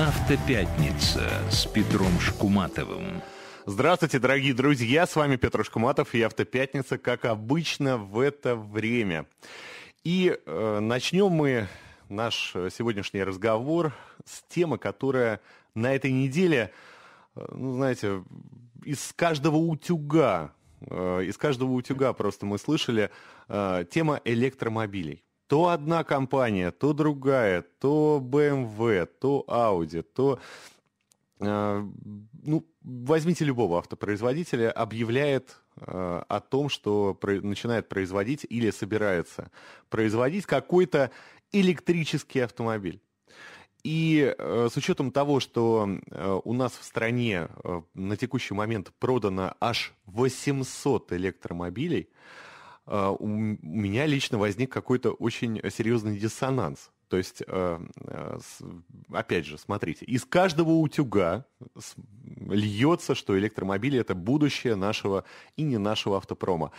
Автопятница с Петром Шкуматовым. Здравствуйте, дорогие друзья, с вами Петр Шкуматов и Автопятница, как обычно в это время. И э, начнем мы наш сегодняшний разговор с темы, которая на этой неделе, э, ну, знаете, из каждого утюга, э, из каждого утюга просто мы слышали э, тема электромобилей. То одна компания, то другая, то BMW, эм то Audi, то... Э, ну, возьмите любого автопроизводителя, объявляет э, о том, что про, начинает производить или собирается производить какой-то электрический автомобиль. И э, с учетом того, что э, у нас в стране э, на текущий момент продано аж 800 электромобилей, а, у меня лично возник какой-то очень серьезный диссонанс. То есть, а, а, опять же, смотрите, из каждого утюга льется, что электромобили это будущее нашего и не нашего автопрома.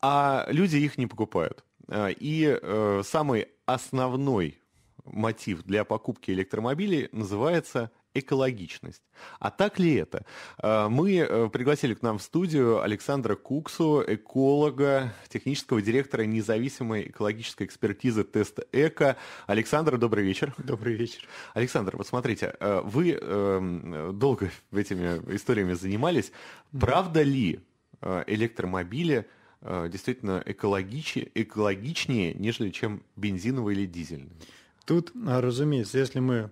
А люди их не покупают. И э, самый основной мотив для покупки электромобилей называется экологичность. А так ли это? А, мы э, пригласили к нам в студию Александра Куксу, эколога, технического директора независимой экологической экспертизы Тест ЭКО. Александр, добрый вечер. Добрый вечер. Александр, вот смотрите, э, вы эм, долго этими историями занимались. Правда ли э, электромобили действительно экологичнее, экологичнее, нежели чем бензиновые или дизельные? Тут, а, разумеется, если мы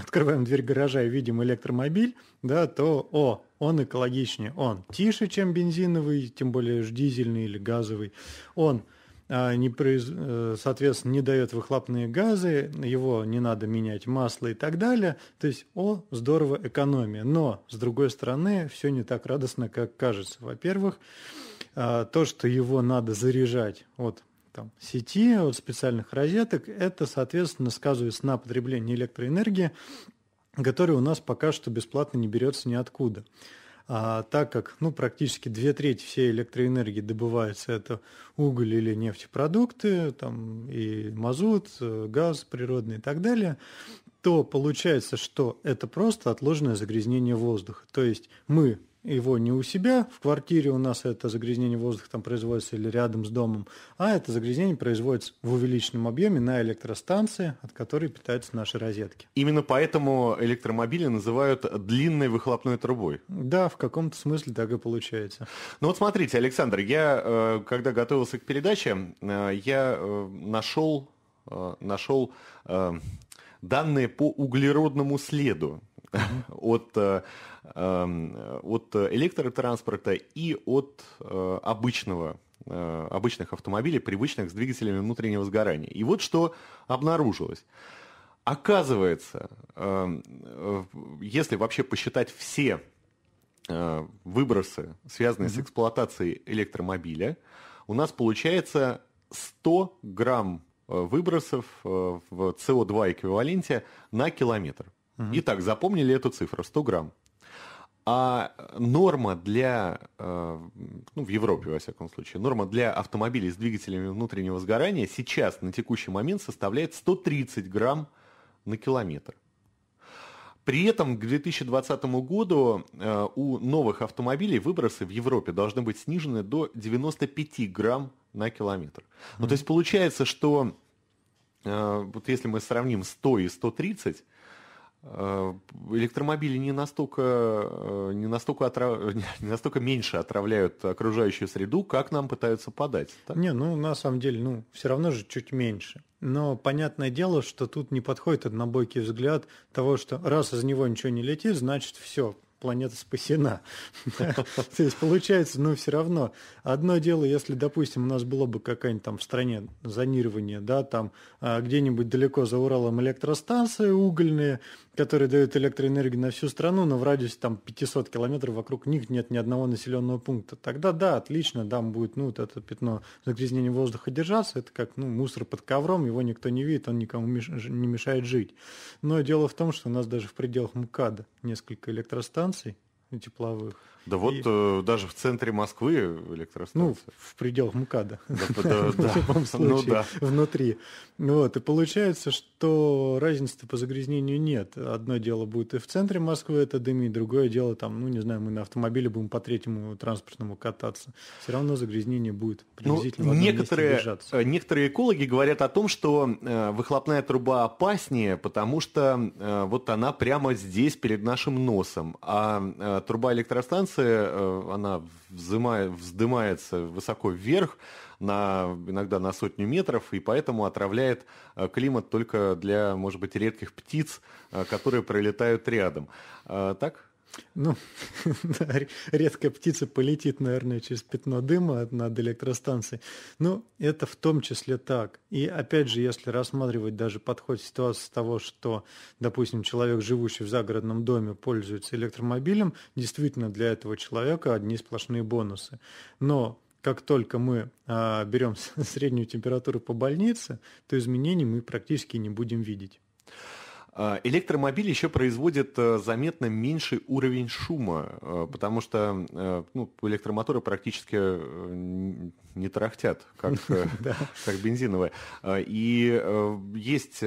открываем дверь гаража и видим электромобиль, да, то о, он экологичнее, он тише, чем бензиновый, тем более дизельный или газовый, он а, не произ... Э, соответственно, не дает выхлопные газы, его не надо менять масло и так далее. То есть, о, здорово, экономия. Но, с другой стороны, все не так радостно, как кажется. Во-первых, а, то, что его надо заряжать от там, сети, от специальных розеток, это, соответственно, сказывается на потреблении электроэнергии, которая у нас пока что бесплатно не берется ниоткуда. А, так как ну, практически две трети всей электроэнергии добывается, это уголь или нефтепродукты, там, и мазут, э, газ природный и так далее, то получается, что это просто отложенное загрязнение воздуха. То есть мы его не у себя в квартире у нас это загрязнение воздуха там производится или рядом с домом, а это загрязнение производится в увеличенном объеме на электростанции, от которой питаются наши розетки. Именно поэтому электромобили называют длинной выхлопной трубой. Да, в каком-то смысле так и получается. Ну вот смотрите, Александр, я э, когда готовился к передаче, э, я э, нашел нашел данные по углеродному следу от, эм, от электротранспорта и от э, обычного э, обычных автомобилей, привычных с двигателями внутреннего сгорания. И вот что обнаружилось. Оказывается, эм, э, если вообще посчитать все выбросы, связанные mm-hmm. с эксплуатацией электромобиля, у нас получается 100 грамм выбросов в СО2 эквиваленте на километр. Итак, запомнили эту цифру, 100 грамм. А норма для, э, ну, в Европе, во всяком случае, норма для автомобилей с двигателями внутреннего сгорания сейчас, на текущий момент, составляет 130 грамм на километр. При этом к 2020 году э, у новых автомобилей выбросы в Европе должны быть снижены до 95 грамм на километр. Ну, то есть получается, что э, вот если мы сравним 100 и 130, Э, электромобили не настолько, э, не, настолько отрав... не настолько меньше отравляют окружающую среду, как нам пытаются подать. Так? Не, ну на самом деле, ну все равно же чуть меньше. Но понятное дело, что тут не подходит однобойкий взгляд того, что раз из него ничего не летит, значит все, планета спасена. То есть получается, но ну, все равно, одно дело, если, допустим, у нас было бы какая-нибудь там в стране зонирование, да, там а, где-нибудь далеко за Уралом электростанции угольные, которые дают электроэнергию на всю страну, но в радиусе там 500 километров вокруг них нет ни одного населенного пункта. Тогда да, отлично, там будет, ну, вот это пятно загрязнения воздуха держаться, это как, ну, мусор под ковром, его никто не видит, он никому меш... не мешает жить. Но дело в том, что у нас даже в пределах МКАДа несколько электростанций, станций тепловых. Да и... вот э, даже в центре Москвы электростанция. Ну, в пределах МКАДа. В любом ну случае, внутри. Вот, и получается, что разницы по загрязнению нет. Одно дело будет и в центре Москвы это дым, другое дело там, ну, не знаю, мы на автомобиле будем по третьему транспортному кататься. Все равно загрязнение будет ну, приблизительно ну, некоторые, э, некоторые экологи говорят о том, что э, выхлопная труба опаснее, потому что э, вот она прямо здесь перед нашим носом. А э, труба электростанции конкуренция, э, она вздымается высоко вверх, на, иногда на сотню метров, и поэтому отравляет э, климат только для, может быть, редких птиц, э, которые пролетают рядом. Так? Ну, редкая птица полетит, наверное, через пятно дыма над электростанцией. Ну, это в том числе так. И опять же, если рассматривать даже подход ситуации с того, что, допустим, человек, живущий в загородном доме, пользуется электромобилем, действительно для этого человека одни сплошные бонусы. Но как только мы а, берем среднюю температуру по больнице, то изменений мы практически не будем видеть. А, электромобиль еще производит э, заметно меньший уровень шума, э, потому что э, ну, электромоторы практически не трахтят, как, как бензиновые. А, и есть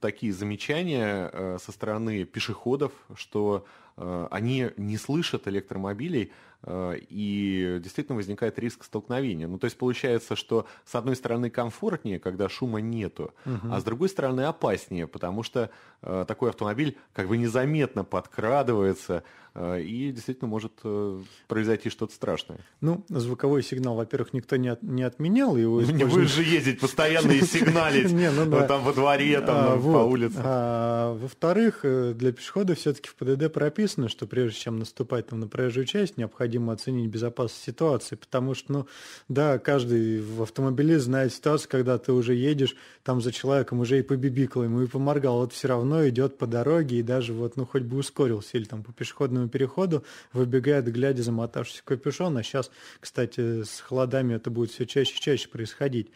такие замечания со стороны пешеходов, что они не слышат электромобилей, Э, и действительно возникает риск столкновения. Ну, то есть получается, что с одной стороны комфортнее, когда шума нету, угу. а с другой стороны опаснее, потому что э, такой автомобиль как бы незаметно подкрадывается, Э, и действительно может э, произойти что-то страшное. Ну, звуковой сигнал, во-первых, никто не, от, не отменял его. Не будет же ездить постоянно и сигналить ну там во дворе, а, там по улице. А, во-вторых, э, для пешехода все-таки в ПДД прописано, что прежде чем наступать там на проезжую часть, необходимо оценить безопасность ситуации, потому что, ну, да, каждый в автомобиле знает ситуацию, когда ты уже едешь, там за человеком уже и побибикал ему, и поморгал, вот все равно идет по дороге, и даже вот, ну, хоть бы ускорился или там по пешеходному подземному переходу, выбегает, глядя замотавшись в капюшон. А сейчас, кстати, с холодами это будет все чаще и чаще происходить.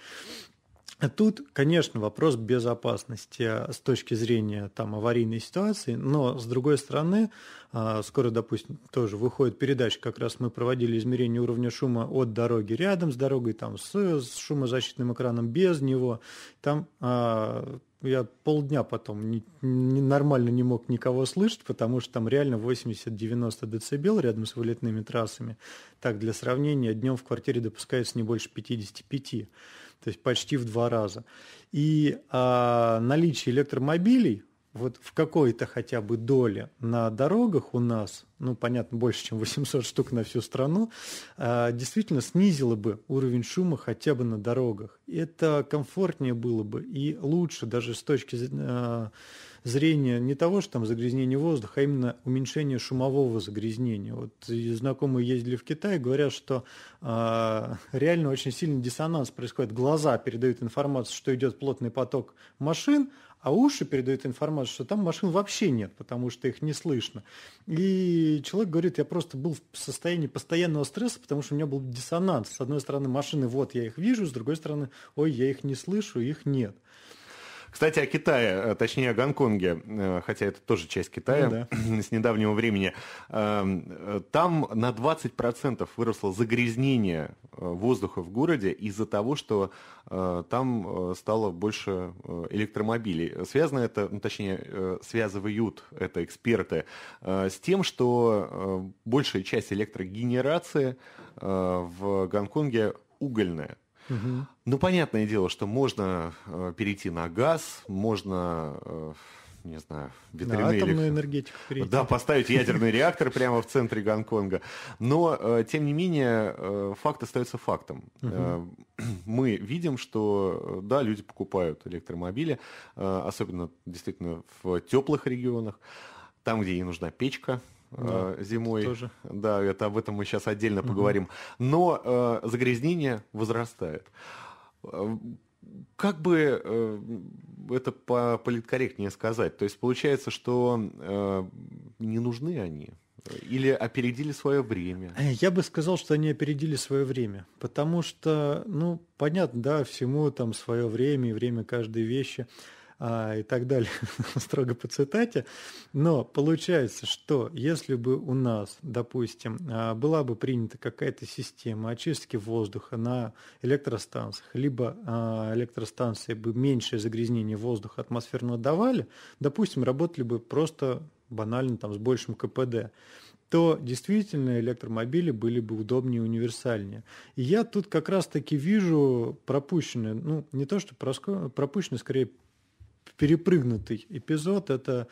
Тут, конечно, вопрос безопасности а, с точки зрения там, аварийной ситуации, но, с другой стороны, а, скоро, допустим, тоже выходит передача, как раз мы проводили измерение уровня шума от дороги рядом с дорогой, там, с, с шумозащитным экраном, без него. Там а, я полдня потом не, не, нормально не мог никого слышать, потому что там реально 80-90 децибел рядом с вылетными трассами. Так, для сравнения, днем в квартире допускается не больше 55 то есть почти в два раза. И а, наличие электромобилей вот в какой-то хотя бы доле на дорогах у нас, ну, понятно, больше, чем 800 штук на всю страну, а, действительно снизило бы уровень шума хотя бы на дорогах. Это комфортнее было бы и лучше даже с точки зрения а, зрения не того, что там загрязнение воздуха, а именно уменьшение шумового загрязнения. Вот знакомые ездили в Китай, говорят, что э, реально очень сильный диссонанс происходит. Глаза передают информацию, что идет плотный поток машин, а уши передают информацию, что там машин вообще нет, потому что их не слышно. И человек говорит, я просто был в состоянии постоянного стресса, потому что у меня был диссонанс. С одной стороны машины, вот я их вижу, с другой стороны, ой, я их не слышу, их нет. Кстати, о Китае, э, точнее о Гонконге, э, хотя это тоже часть Китая ну да. с недавнего времени. Эм, э, там на 20% выросло загрязнение воздуха в городе из-за того, что там стало больше электромобилей. Связано это, ну, точнее, связывают это эксперты с тем, что большая часть электрогенерации в Гонконге угольная. Угу. Ну, понятное дело, что можно э, перейти на газ, можно... Э, не знаю, ветряные... На атомную энергетику перейти. Да, поставить ядерный реактор прямо в центре Гонконга. Но, э, тем не менее, э, факт остается фактом. Угу. Мы видим, что, да, люди покупают электромобили, особенно действительно в теплых регионах, там, где ей нужна печка, да, э, зимой. Тоже. Да, это об этом мы сейчас отдельно угу. поговорим. Но э, загрязнение возрастает. Э, как бы э, это по политкорректнее сказать? То есть получается, что э, не нужны они или опередили свое время? Э, я бы сказал, что они опередили свое время, потому что, ну, понятно, да, всему там свое время и время каждой вещи а, и так далее, строго по цитате. Но получается, что если бы у нас, допустим, а, была бы принята какая-то система очистки воздуха на электростанциях, либо а, электростанции бы меньшее загрязнение воздуха атмосферного давали, допустим, работали бы просто банально там с большим КПД то действительно электромобили были бы удобнее и универсальнее. И я тут как раз-таки вижу пропущенное, ну не то что пропущенное, скорее перепрыгнутый эпизод – это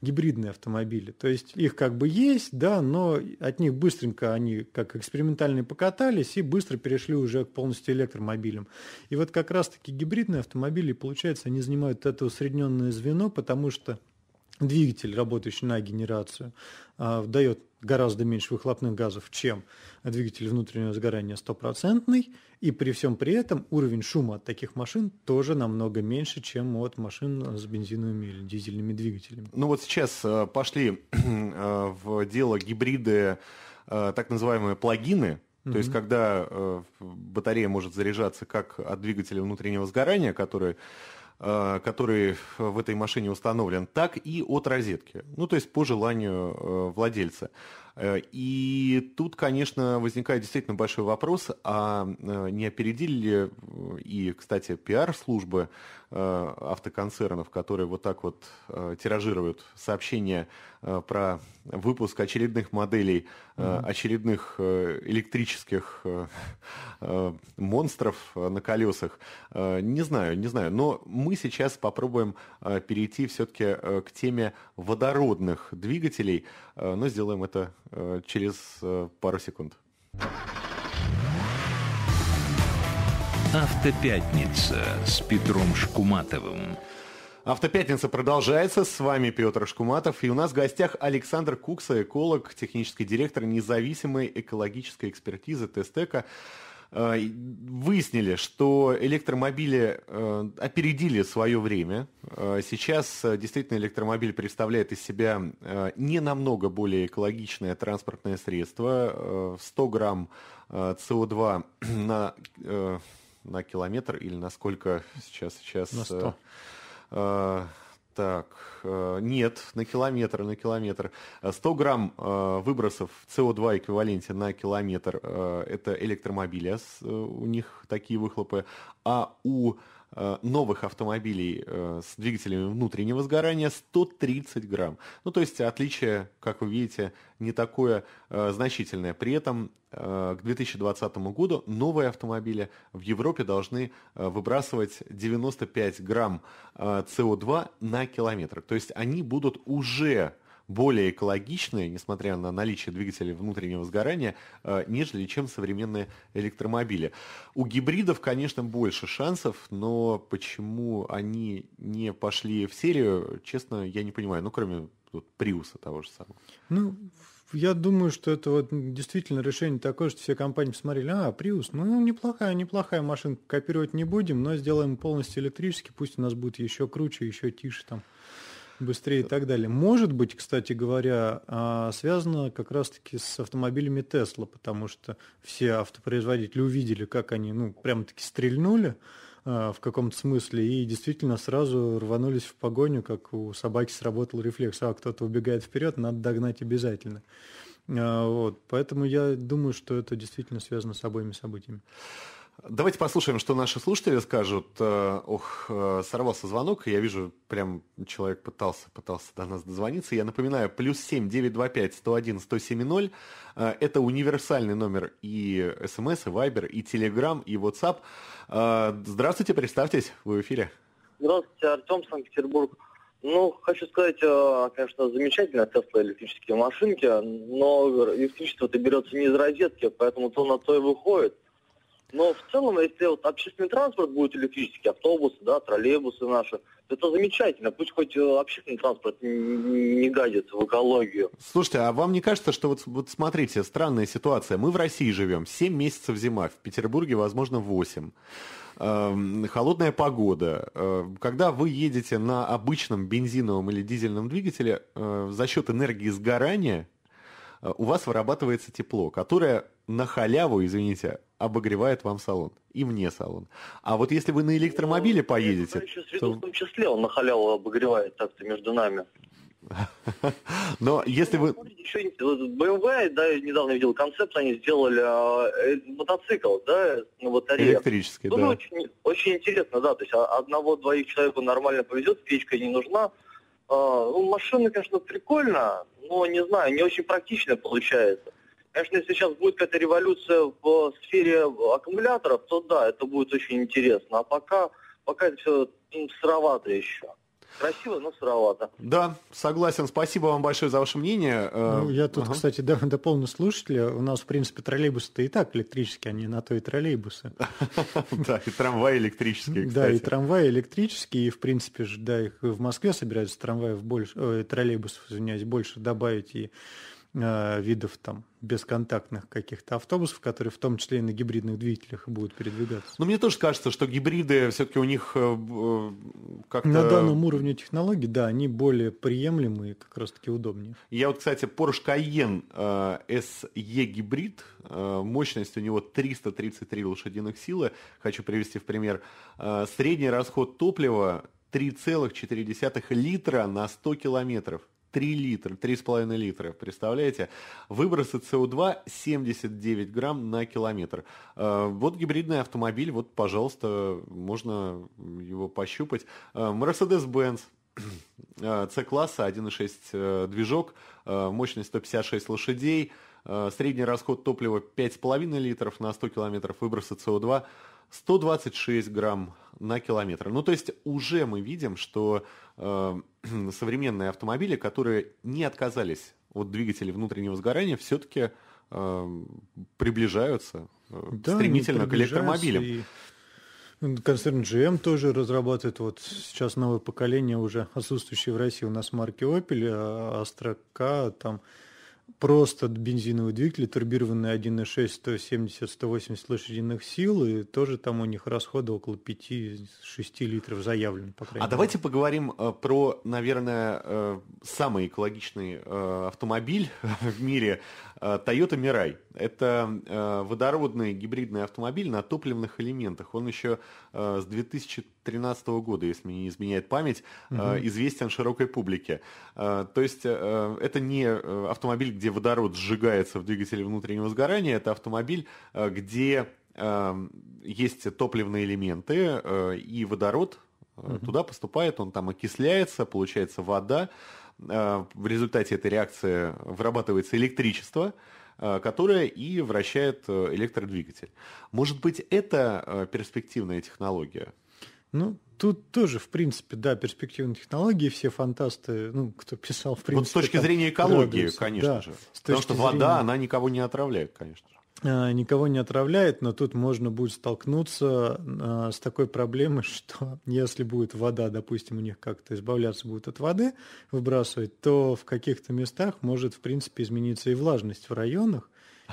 гибридные автомобили. То есть их как бы есть, да, но от них быстренько они как экспериментальные покатались и быстро перешли уже к полностью электромобилям. И вот как раз-таки гибридные автомобили, получается, они занимают это усредненное звено, потому что двигатель, работающий на генерацию, а, дает гораздо меньше выхлопных газов, чем двигатель внутреннего сгорания стопроцентный, и при всем при этом уровень шума от таких машин тоже намного меньше, чем от машин с бензиновыми или дизельными двигателями. Ну вот сейчас э, пошли э, в дело гибриды, э, так называемые плагины, то mm-hmm. есть, когда э, батарея может заряжаться как от двигателя внутреннего сгорания, который Э, который в этой машине установлен, так и от розетки, ну то есть по желанию э, владельца. Э, и тут, конечно, возникает действительно большой вопрос, а не опередили ли и, кстати, пиар-службы Э, автоконцернов, которые вот так вот э, тиражируют сообщения э, про выпуск очередных моделей, mm-hmm. очередных электрических монстров на колесах. Не знаю, не знаю. Но мы сейчас попробуем перейти все-таки к теме водородных двигателей, но сделаем это через пару секунд. Автопятница с Петром Шкуматовым. Автопятница продолжается. С вами Петр Шкуматов. И у нас в гостях Александр Кукса, эколог, технический директор независимой экологической экспертизы Тестека. Э, выяснили, что электромобили э, опередили свое время. Э, сейчас действительно электромобиль представляет из себя не намного более экологичное транспортное средство. 100 грамм СО2 на на километр или на сколько сейчас? сейчас на 100. Э, э, так, э, нет, на километр, на километр. 100 грамм э, выбросов co 2 эквиваленте на километр – это электромобиля, у них такие выхлопы. А у Э, новых автомобилей э, с двигателями внутреннего сгорания 130 грамм. Ну, то есть отличие, как вы видите, не такое э, значительное. При этом к 2020 году новые автомобили в Европе должны выбрасывать 95 грамм СО2 на километр. То есть они будут уже более экологичные, несмотря на наличие двигателя внутреннего сгорания, э, нежели чем современные электромобили. У гибридов, конечно, больше шансов, но почему они не пошли в серию, честно, я не понимаю. Ну, кроме вот, Приуса того же самого. Ну, я думаю, что это вот действительно решение такое, что все компании посмотрели, а, Приус, ну, неплохая, неплохая машинка, копировать не будем, но сделаем полностью электрически, пусть у нас будет еще круче, еще тише там быстрее и так далее. Может быть, кстати говоря, а, связано как раз-таки с автомобилями Тесла, потому что все автопроизводители увидели, как они, ну, прямо-таки стрельнули а, в каком-то смысле, и действительно сразу рванулись в погоню, как у собаки сработал рефлекс, а кто-то убегает вперед, надо догнать обязательно. А, вот, поэтому я думаю, что это действительно связано с обоими событиями. Давайте послушаем, что наши слушатели скажут. Э, ох, э, сорвался звонок, я вижу, прям человек пытался, пытался до нас дозвониться. Я напоминаю, плюс семь девять два пять сто э, Это универсальный номер и СМС, и Вайбер, и Телеграм, и Ватсап. Здравствуйте, представьтесь, вы в эфире. Здравствуйте, Артем, Санкт-Петербург. Ну, хочу сказать, конечно, замечательная Тесла электрические машинки, но электричество-то берется не из розетки, поэтому то на то и выходит – но в целом, если вот общественный транспорт будет электрический, автобусы, да, троллейбусы наши, это замечательно. Пусть хоть э, общественный транспорт не гадит в экологию. Слушайте, а вам не кажется, что вот, вот смотрите, странная ситуация. Мы в России живем, 7 месяцев зима, в Петербурге, возможно, 8 эм, холодная погода. Э, когда вы едете на обычном бензиновом или дизельном двигателе, э, за счет энергии сгорания у вас вырабатывается тепло, которое на халяву, извините, обогревает вам салон. И мне салон. А вот если вы на электромобиле ну, поедете... Я еще то... в том числе он на халяву обогревает так-то между нами. Но если вы... Ну, BMW, да, я недавно видел концепт, они сделали э, э, мотоцикл, да, на батарее. Электрический, ну, да. Очень, интересно, да, то есть а, одного-двоих человеку нормально повезет, печка не нужна. А, ну, машина, конечно, прикольно, но, не знаю, не очень практично получается. Конечно, если сейчас будет какая-то революция в сфере аккумуляторов, то да, это будет очень интересно. А пока, пока это все сыровато еще. Красиво, но сыровато. Да, согласен. Спасибо вам большое за ваше мнение. Э, ну, я тут, ага. кстати, дополню слушателя. У нас, в принципе, троллейбусы-то и так электрические, они на то и троллейбусы. Да, и трамваи электрические, Да, и трамваи электрические, и, в принципе, да, их в Москве собираются трамваев больше, э, троллейбусов, извиняюсь, больше добавить, и Э, видов там бесконтактных каких-то автобусов, которые в том числе и на гибридных двигателях будут передвигаться. Но ну, мне тоже кажется, что гибриды все-таки у них э, э, как-то... На данном уровне технологий, да, они более приемлемые и как раз-таки удобнее. Я вот, кстати, Porsche Cayenne SE гибрид, мощность у него 333 лошадиных силы, хочу привести в пример. Средний расход топлива 3,4 литра на 100 километров. 3 литра, 3,5 литра, представляете? Выбросы СО2 79 грамм на километр. Э, вот гибридный автомобиль, вот, пожалуйста, можно его пощупать. Э, Mercedes-Benz, C-класса, э, 1.6 движок, мощность 156 лошадей, средний расход топлива 5,5 литров на 100 километров, выбросы СО2 126 грамм на километр. Ну, то есть уже мы видим, что э, современные автомобили, которые не отказались от двигателей внутреннего сгорания, все-таки э, эм, приближаются э, да, стремительно приближаются к электромобилям. И... Ну, концерн GM тоже разрабатывает вот сейчас новое поколение уже отсутствующее в России у нас марки Opel, а, Astra K, там просто бензиновый двигатель, турбированный 1.6, 170, 180 лошадиных сил, и тоже там у них расходы около 5-6 литров заявлено, по крайней А мере. давайте поговорим э, про, наверное, э, самый экологичный э, автомобиль в мире. Э, Toyota Mirai. Это э, водородный гибридный автомобиль на топливных элементах. Он еще э, с 2013 года, если мне не изменяет память, угу. известен широкой публике. То есть это не автомобиль, где водород сжигается в двигателе внутреннего сгорания, это автомобиль, где есть топливные элементы и водород, угу. туда поступает, он там окисляется, получается вода, Э, в результате этой реакции вырабатывается электричество, э, которое и вращает э, электродвигатель. Может быть, это перспективная технология? Ну, тут тоже, в принципе, да, перспективные технологии, все фантасты, ну, кто писал, в принципе... Вот с точки там, зрения экологии, радуются. конечно да, же. Потому что зрения... вода, она никого не отравляет, конечно же. Э, никого не отравляет, но тут можно будет столкнуться э, с такой проблемой, что если будет вода, допустим, у них как-то избавляться будут от воды, выбрасывать, то в каких-то местах может, в принципе, измениться и влажность в районах,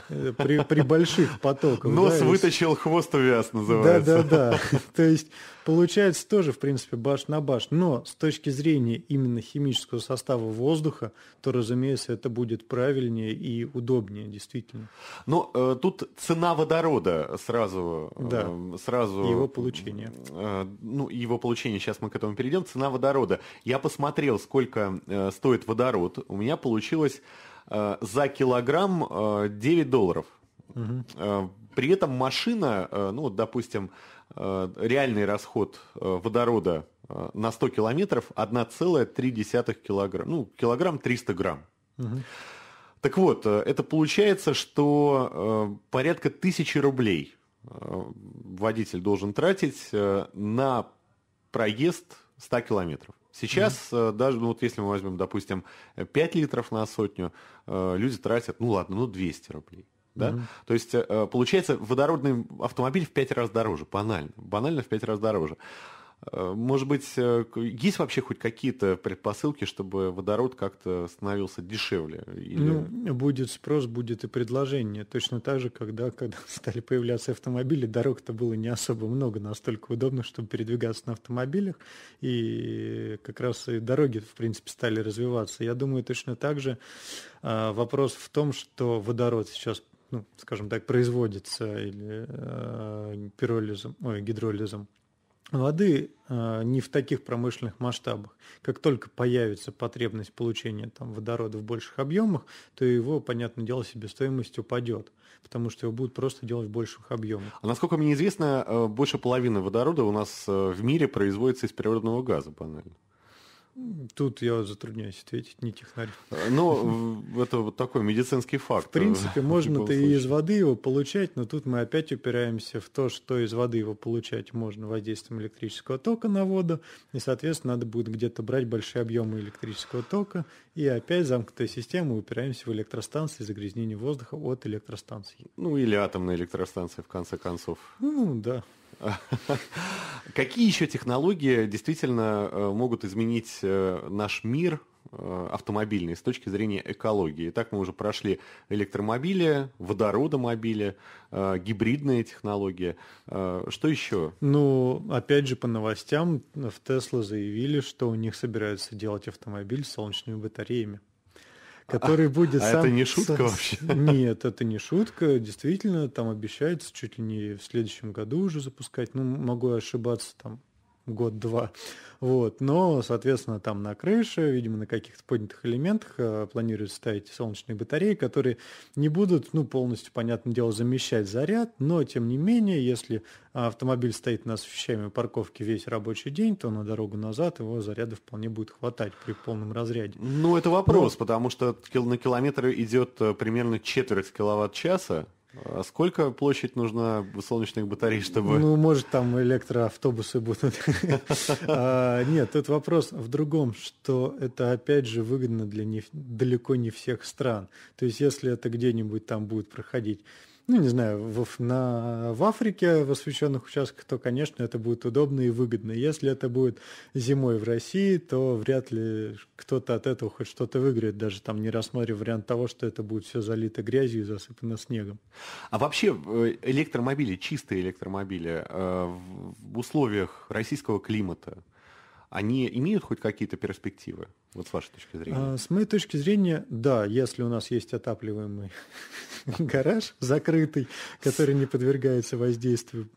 Э, при, при больших потоках. Нос да, вытащил, хвост увяз, называется. Да-да-да. То есть получается тоже, в принципе, баш на баш. Но с точки зрения именно химического состава воздуха, то, разумеется, это будет правильнее и удобнее, действительно. Но ну, э, тут цена водорода сразу... Да. Э, сразу его получение. Э, ну, его получение, сейчас мы к этому перейдем. Цена водорода. Я посмотрел, сколько э, стоит водород. У меня получилось Э, за килограмм 9 э, долларов. Угу. При этом машина, ну, допустим, реальный расход водорода на 100 километров 1,3 килограмм, ну, килограмм 300 грамм. Угу. Так вот, это получается, что порядка тысячи рублей водитель должен тратить на проезд 100 километров. Сейчас mm-hmm. даже, ну вот если мы возьмем, допустим, 5 литров на сотню, э, люди тратят, ну ладно, ну 200 рублей. Да? Mm-hmm. То есть э, получается водородный автомобиль в 5 раз дороже, банально, банально в 5 раз дороже. Э, может быть, э, есть вообще хоть какие-то предпосылки, чтобы водород как-то становился дешевле? Или... Ну, будет спрос, будет и предложение. Точно так же, когда, когда стали появляться автомобили, дорог-то было не особо много, настолько удобно, чтобы передвигаться на автомобилях. И как раз и дороги, в принципе, стали развиваться. Я думаю, точно так же а, вопрос в том, что водород сейчас ну, скажем так, производится или э, пиролизом, ой, гидролизом воды а, не в таких промышленных масштабах. Как только появится потребность получения там, водорода в больших объемах, то его, понятное дело, себестоимость упадет, потому что его будут просто делать в больших объемах. А насколько мне известно, э, больше половины водорода у нас э, в мире производится из природного газа, банально. Тут я затрудняюсь ответить, не технарь. Э, ну, это вот такой медицинский факт. В принципе, можно-то и из воды его получать, но тут мы опять упираемся в то, что из воды его получать можно воздействием электрического тока на воду, и, соответственно, надо будет где-то брать большие объемы электрического тока, и опять замкнутая система, упираемся в электростанции, загрязнение воздуха от электростанций. Ну, или атомные электростанции, в конце концов. Ну, да. Какие еще технологии действительно э, могут изменить э, наш мир э, автомобильный с точки зрения экологии? так мы уже прошли электромобили, водородомобили, гибридные технологии. Что еще? Ну, опять же, по новостям в Тесла заявили, что у них собираются делать автомобиль с солнечными батареями который а, будет а сам... это не шутка вообще? Нет, это не шутка. Действительно, там обещается чуть ли не в следующем году уже запускать. Ну, могу ошибаться, там год-два. Вот. Но, соответственно, там на крыше, видимо, на каких-то поднятых элементах э, планируют ставить солнечные батареи, которые не будут, ну, полностью, понятное дело, замещать заряд, но, тем не менее, если автомобиль стоит на освещаемой парковке весь рабочий день, то на дорогу назад его заряда вполне будет хватать при полном разряде. Ну, это вопрос, но... потому что на километр идет э, примерно четверть киловатт-часа, а сколько площадь нужна солнечных батарей, чтобы... Ну, может, там электроавтобусы будут. А, нет, тут вопрос в другом, что это, опять же, выгодно для далеко не всех стран. То есть, если это где-нибудь там будет проходить ну, не знаю, в, на, в Африке, в освещенных участках, то, конечно, это будет удобно и выгодно. Если это будет зимой в России, то вряд ли кто-то от этого хоть что-то выиграет, даже там не рассматривая вариант того, что это будет все залито грязью и засыпано снегом. А вообще э, электромобили, чистые электромобили э, в условиях российского климата – они имеют хоть какие-то перспективы, вот с вашей точки зрения? А, с моей точки зрения, да, если у нас есть отапливаемый гараж закрытый, который не подвергается воздействию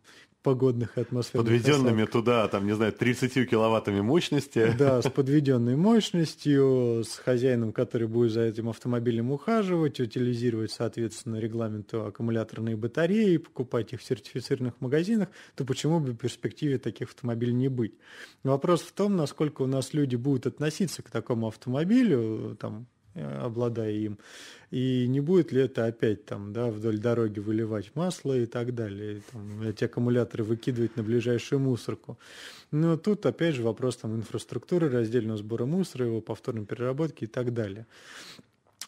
погодных атмосферных С подведенными осадков. туда, там, не знаю, 30 киловаттами мощности. Да, с подведенной мощностью, с хозяином, который будет за этим автомобилем ухаживать, утилизировать, соответственно, регламенту аккумуляторные батареи, покупать их в сертифицированных магазинах, то почему бы в перспективе таких автомобилей не быть? Вопрос в том, насколько у нас люди будут относиться к такому автомобилю, там, Э, обладая им, и не будет ли это опять там, да, вдоль дороги выливать масло и так далее, и, там, эти аккумуляторы выкидывать на ближайшую мусорку. Но тут опять же вопрос там инфраструктуры, раздельного сбора мусора, его повторной переработки и так далее.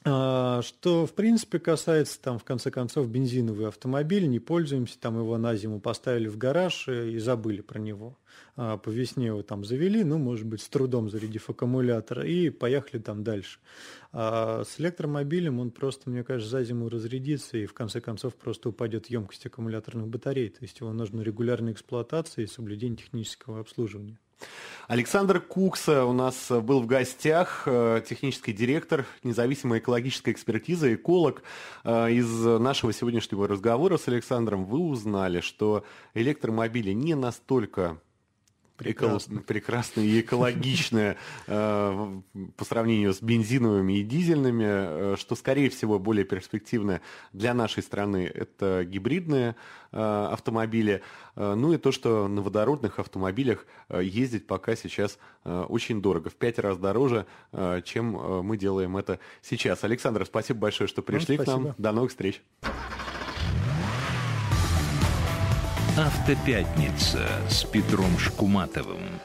А, что, в принципе, касается, там, в конце концов, бензиновый автомобиль, не пользуемся, там его на зиму поставили в гараж и забыли про него. А, по весне его там завели, ну, может быть, с трудом зарядив аккумулятор, и поехали там дальше. А с электромобилем он просто, мне кажется, за зиму разрядится, и в конце концов просто упадет емкость аккумуляторных батарей. То есть его нужно регулярной эксплуатации и соблюдение технического обслуживания. Александр Кукса у нас э, был в гостях, э, технический директор независимой экологической экспертизы, эколог. Э, из нашего сегодняшнего разговора с Александром вы узнали, что электромобили не настолько прекрасная, Эко... и экологичное э, по сравнению с бензиновыми и дизельными, э, что, скорее всего, более перспективное для нашей страны, это гибридные э, автомобили. Ну и то, что на водородных автомобилях ездить пока сейчас очень дорого, в пять раз дороже, чем мы делаем это сейчас. Александр, спасибо большое, что ну, пришли ну, к нам. До новых встреч. «Автопятница» с Петром Шкуматовым.